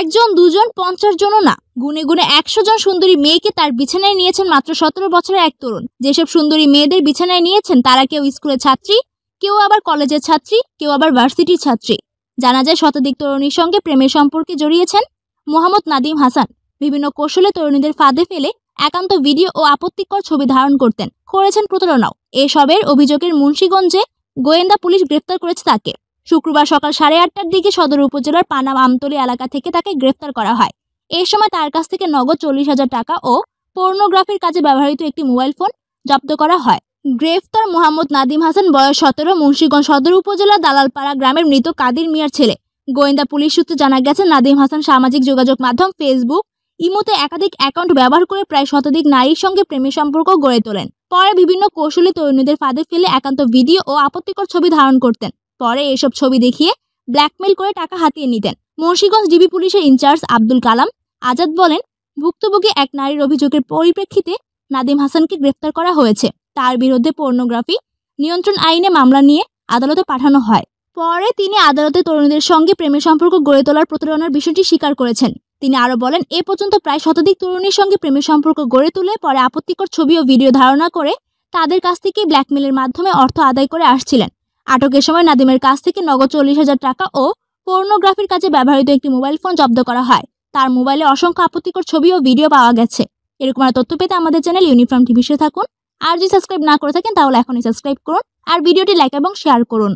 একজন দুজন পঞ্চাশ জনও না গুনে গুনে একশো জন সুন্দরী মেয়েকে তার বিছানায় নিয়েছেন মাত্র সতেরো বছরের এক তরুণ যেসব সুন্দরী মেয়েদের বিছানায় নিয়েছেন তারা কেউ স্কুলের ছাত্রী কেউ আবার কলেজের ছাত্রী কেউ আবার ভার্সিটির ছাত্রী জানা যায় শতাধিক তরুণীর সঙ্গে প্রেমের সম্পর্কে জড়িয়েছেন মোহাম্মদ নাদিম হাসান বিভিন্ন কৌশলে তরুণীদের ফাঁদে ফেলে একান্ত ভিডিও ও আপত্তিকর ছবি ধারণ করতেন করেছেন প্রতারণাও এসবের অভিযোগের মুন্সীগঞ্জে গোয়েন্দা পুলিশ গ্রেফতার করেছে তাকে শুক্রবার সকাল সাড়ে আটটার দিকে সদর উপজেলার পানাম আমতলি এলাকা থেকে তাকে গ্রেফতার করা হয় এই সময় তার কাছ থেকে নগদ চল্লিশ হাজার টাকা ও পর্নোগ্রাফির কাজে ব্যবহৃত একটি মোবাইল ফোন জব্দ করা হয় গ্রেফতার মোহাম্মদ নাদিম হাসান বয়স সতেরো মুন্সীগঞ্জ সদর উপজেলা দালালপাড়া গ্রামের মৃত কাদির মিয়ার ছেলে গোয়েন্দা পুলিশ সূত্রে জানা গেছে নাদিম হাসান সামাজিক যোগাযোগ মাধ্যম ফেসবুক ইমোতে একাধিক অ্যাকাউন্ট ব্যবহার করে প্রায় শতাধিক নারীর সঙ্গে প্রেমের সম্পর্ক গড়ে তোলেন পরে বিভিন্ন কৌশলী তরুণীদের ফাঁদে ফেলে একান্ত ভিডিও ও আপত্তিকর ছবি ধারণ করতেন পরে এসব ছবি দেখিয়ে ব্ল্যাকমেল করে টাকা হাতিয়ে নিতেন মুন্সীগঞ্জ ডিবি পুলিশের ইনচার্জ আব্দুল কালাম আজাদ বলেন ভুক্তভোগী এক নারীর অভিযোগের পরিপ্রেক্ষিতে নাদিম হাসানকে গ্রেফতার করা হয়েছে তার বিরুদ্ধে পর্নোগ্রাফি নিয়ন্ত্রণ আইনে মামলা নিয়ে আদালতে পাঠানো হয় পরে তিনি আদালতে তরুণীদের সঙ্গে প্রেমের সম্পর্ক গড়ে তোলার প্রতারণার বিষয়টি স্বীকার করেছেন তিনি আরও বলেন এ পর্যন্ত প্রায় শতাধিক তরুণীর সঙ্গে প্রেমের সম্পর্ক গড়ে তুলে পরে আপত্তিকর ছবি ও ভিডিও ধারণা করে তাদের কাছ থেকে ব্ল্যাকমেলের মাধ্যমে অর্থ আদায় করে আসছিলেন আটকের সময় নাদিমের কাছ থেকে নগদ চল্লিশ হাজার টাকা ও পর্নোগ্রাফির কাজে ব্যবহৃত একটি মোবাইল ফোন জব্দ করা হয় তার মোবাইলে অসংখ্য আপত্তিকর ছবি ও ভিডিও পাওয়া গেছে এরকম আর তথ্য পেতে আমাদের চ্যানেল ইউনিফর্ম টিভিসে থাকুন আর যদি সাবস্ক্রাইব না করে থাকেন তাহলে এখনই সাবস্ক্রাইব করুন আর ভিডিওটি লাইক এবং শেয়ার করুন